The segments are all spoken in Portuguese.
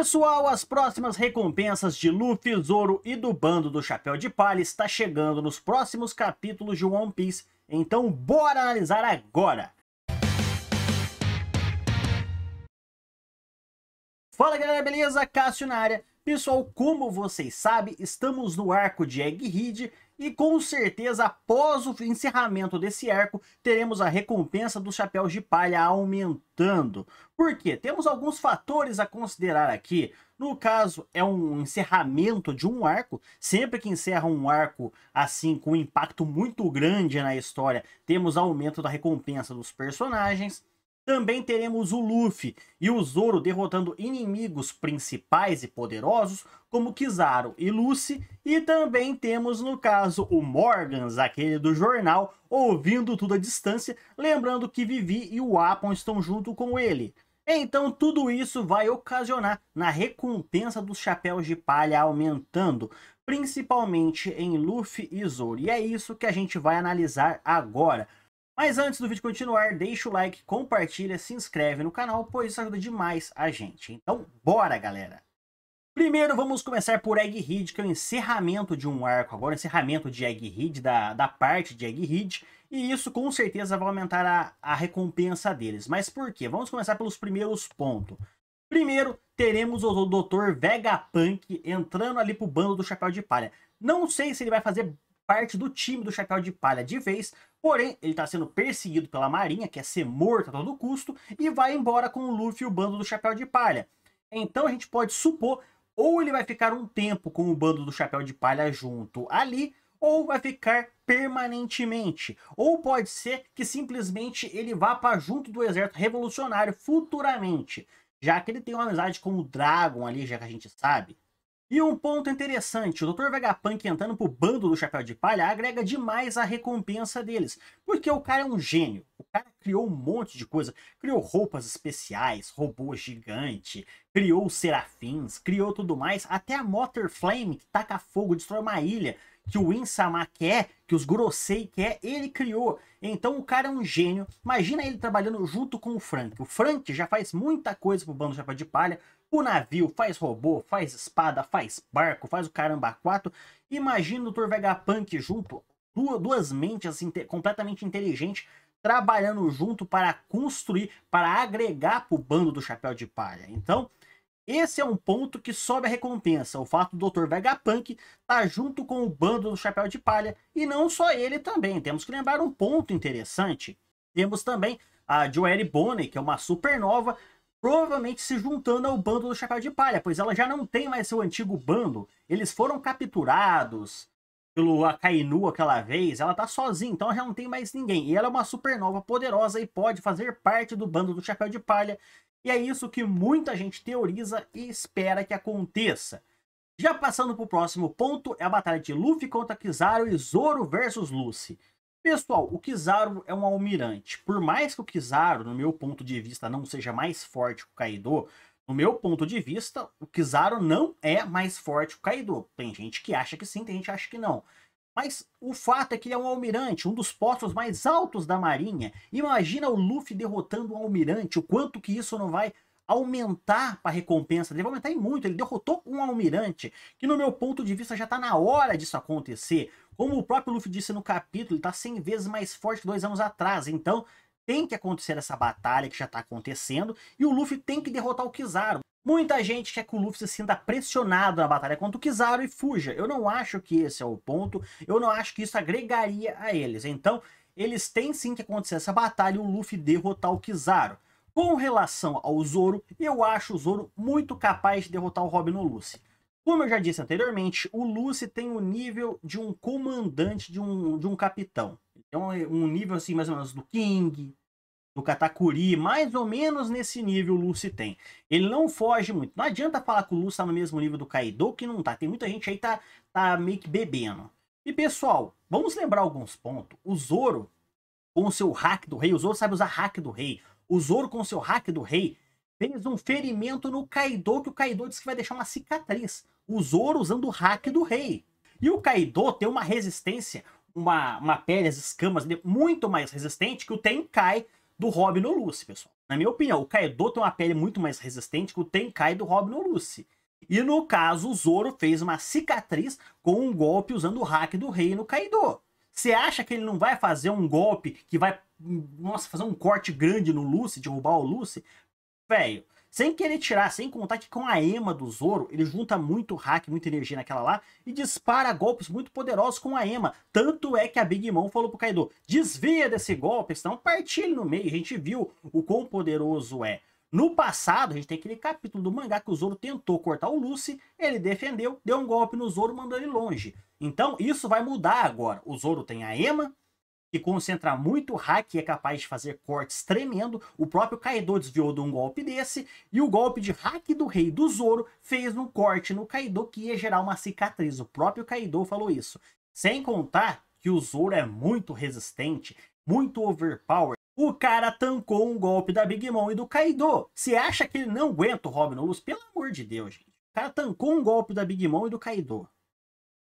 Pessoal, as próximas recompensas de Luffy, Zoro e do bando do Chapéu de Palha está chegando nos próximos capítulos de One Piece, então bora analisar agora! Fala galera, beleza? Cássio na área. Pessoal, como vocês sabem, estamos no arco de Egghead e com certeza, após o encerramento desse arco, teremos a recompensa dos chapéus de palha aumentando. Por quê? Temos alguns fatores a considerar aqui. No caso, é um encerramento de um arco. Sempre que encerra um arco assim, com um impacto muito grande na história, temos aumento da recompensa dos personagens. Também teremos o Luffy e o Zoro derrotando inimigos principais e poderosos como Kizaru e Lucy. E também temos, no caso, o Morgans, aquele do jornal, ouvindo tudo à distância, lembrando que Vivi e o Apon estão junto com ele. Então tudo isso vai ocasionar na recompensa dos chapéus de palha aumentando, principalmente em Luffy e Zoro. E é isso que a gente vai analisar agora. Mas antes do vídeo continuar, deixa o like, compartilha, se inscreve no canal, pois isso ajuda demais a gente. Então, bora, galera! Primeiro, vamos começar por Egghead, que é o encerramento de um arco agora, encerramento de Egghead da, da parte de Egghead, e isso com certeza vai aumentar a, a recompensa deles. Mas por quê? Vamos começar pelos primeiros pontos. Primeiro, teremos o Dr. Vegapunk entrando ali pro bando do Chapéu de Palha. Não sei se ele vai fazer parte do time do Chapéu de Palha de vez, porém ele está sendo perseguido pela Marinha, que é ser morto a todo custo, e vai embora com o Luffy e o bando do Chapéu de Palha. Então a gente pode supor, ou ele vai ficar um tempo com o bando do Chapéu de Palha junto ali, ou vai ficar permanentemente. Ou pode ser que simplesmente ele vá para junto do exército revolucionário futuramente, já que ele tem uma amizade com o Dragon ali, já que a gente sabe. E um ponto interessante, o Dr. Vegapunk entrando pro bando do Chapéu de Palha agrega demais a recompensa deles, porque o cara é um gênio. O cara criou um monte de coisa, criou roupas especiais, robô gigante, criou serafins, criou tudo mais, até a Motor Flame que taca fogo, destrói uma ilha, que o Insama quer, que os Gorosei quer, ele criou. Então o cara é um gênio. Imagina ele trabalhando junto com o Frank. O Frank já faz muita coisa pro bando do Chapéu de Palha, o navio, faz robô, faz espada, faz barco, faz o caramba 4. Imagina o Dr. Vegapunk junto, duas, mentes assim, completamente inteligentes trabalhando junto para construir, para agregar para o bando do Chapéu de Palha. Então, esse é um ponto que sobe a recompensa, o fato do Dr. Vegapunk estar tá junto com o bando do Chapéu de Palha, e não só ele também, temos que lembrar um ponto interessante, temos também a Joelle Bonney que é uma supernova, provavelmente se juntando ao bando do Chapéu de Palha, pois ela já não tem mais seu antigo bando. Eles foram capturados pelo Akainu aquela vez, ela tá sozinha, então já não tem mais ninguém. E ela é uma supernova poderosa e pode fazer parte do bando do Chapéu de Palha. E é isso que muita gente teoriza e espera que aconteça. Já passando para o próximo ponto, é a batalha de Luffy contra Kizaru e Zoro versus Lucy. Pessoal, o Kizaru é um almirante. Por mais que o Kizaru, no meu ponto de vista, não seja mais forte que o Kaido, no meu ponto de vista, o Kizaru não é mais forte que o Kaido. Tem gente que acha que sim, tem gente que acha que não. Mas o fato é que ele é um almirante, um dos postos mais altos da marinha. Imagina o Luffy derrotando um almirante, o quanto que isso não vai aumentar a recompensa dele, vai aumentar em muito. Ele derrotou um almirante, que no meu ponto de vista já está na hora disso acontecer. Como o próprio Luffy disse no capítulo, ele tá 100 vezes mais forte dois anos atrás. Então, tem que acontecer essa batalha que já tá acontecendo. E o Luffy tem que derrotar o Kizaru. Muita gente quer que o Luffy se sinta pressionado na batalha contra o Kizaru e fuja. Eu não acho que esse é o ponto. Eu não acho que isso agregaria a eles. Então, eles têm sim que acontecer essa batalha e o Luffy derrotar o Kizaru. Com relação ao Zoro, eu acho o Zoro muito capaz de derrotar o Robin no Lucy. Como eu já disse anteriormente, o Lucy tem o nível de um comandante, de um, de um capitão. Então, é um nível assim, mais ou menos, do King, do Katakuri, mais ou menos nesse nível o Lucy tem. Ele não foge muito. Não adianta falar que o Lucy tá no mesmo nível do Kaido, que não tá. Tem muita gente aí que tá, tá meio que bebendo. E pessoal, vamos lembrar alguns pontos. O Zoro, com o seu hack do rei, o Zoro sabe usar hack do rei. O Zoro com o seu hack do rei fez um ferimento no Kaido, que o Kaido disse que vai deixar uma cicatriz. O Zoro usando o hack do rei. E o Kaido tem uma resistência, uma, uma pele, as escamas muito mais resistente que o Tenkai do Robin no Lucy, pessoal. Na minha opinião, o Kaido tem uma pele muito mais resistente que o Tenkai do Robin no Lucy. E no caso, o Zoro fez uma cicatriz com um golpe usando o hack do rei no Kaido. Você acha que ele não vai fazer um golpe que vai, hum, nossa, fazer um corte grande no Lucy, derrubar o Lucy? velho. Sem querer tirar, sem contar que com a ema do Zoro, ele junta muito hack, muita energia naquela lá e dispara golpes muito poderosos com a ema. Tanto é que a Big Mom falou pro Kaido, desvia desse golpe, senão partilha no meio. A gente viu o quão poderoso é. No passado, a gente tem aquele capítulo do mangá que o Zoro tentou cortar o Lucy, ele defendeu, deu um golpe no Zoro, mandando ele longe. Então, isso vai mudar agora. O Zoro tem a Ema, que concentra muito hack e é capaz de fazer cortes tremendo. O próprio Kaido desviou de um golpe desse. E o golpe de hack do rei do Zoro fez um corte no Kaido que ia gerar uma cicatriz. O próprio Kaido falou isso. Sem contar que o Zoro é muito resistente, muito overpower. O cara tancou um golpe da Big Mom e do Kaido. Você acha que ele não aguenta o Robin Luz? Pelo amor de Deus, gente. O cara tancou um golpe da Big Mom e do Kaido.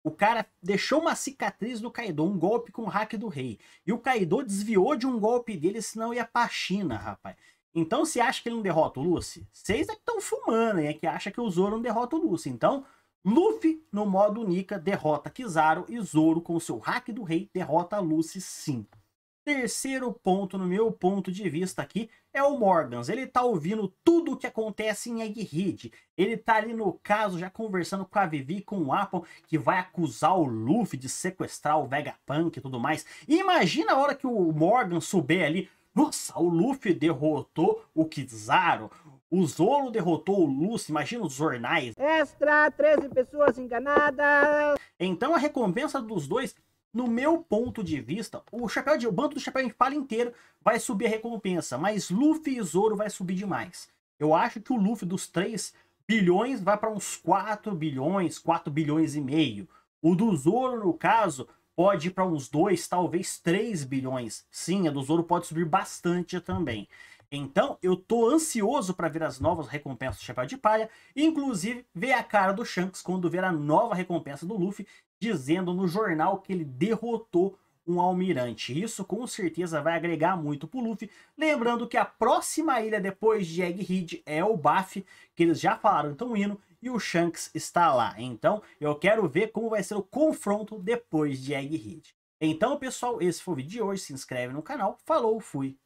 O cara deixou uma cicatriz do Kaido, um golpe com o hack do rei. E o Kaido desviou de um golpe dele, senão ia pra China, rapaz. Então, se acha que ele não derrota o Luffy? Vocês é que estão fumando, hein? É que acha que o Zoro não derrota o Luffy. Então, Luffy, no modo Nika, derrota Kizaru e Zoro, com seu hack do rei, derrota Lucy sim. Terceiro ponto, no meu ponto de vista aqui, é o Morgans. Ele tá ouvindo tudo o que acontece em Egghead. Ele tá ali no caso já conversando com a Vivi e com o Apple, que vai acusar o Luffy de sequestrar o Vegapunk e tudo mais. imagina a hora que o Morgan souber ali, nossa, o Luffy derrotou o Kizaru. O Zolo derrotou o Lucy, imagina os jornais. Extra, 13 pessoas enganadas. Então a recompensa dos dois no meu ponto de vista, o chapéu de, o bando do chapéu de palha inteiro vai subir a recompensa, mas Luffy e Zoro vai subir demais. Eu acho que o Luffy dos 3 bilhões vai para uns 4 bilhões, 4 bilhões e meio. O do Zoro, no caso, pode ir para uns 2, talvez 3 bilhões. Sim, a do Zoro pode subir bastante também. Então, eu tô ansioso para ver as novas recompensas do Chapéu de Palha, inclusive ver a cara do Shanks quando ver a nova recompensa do Luffy dizendo no jornal que ele derrotou um almirante. Isso com certeza vai agregar muito pro Luffy. Lembrando que a próxima ilha depois de Egghead é o Baf, que eles já falaram, então hino, e o Shanks está lá. Então eu quero ver como vai ser o confronto depois de Egghead. Então pessoal, esse foi o vídeo de hoje, se inscreve no canal, falou, fui!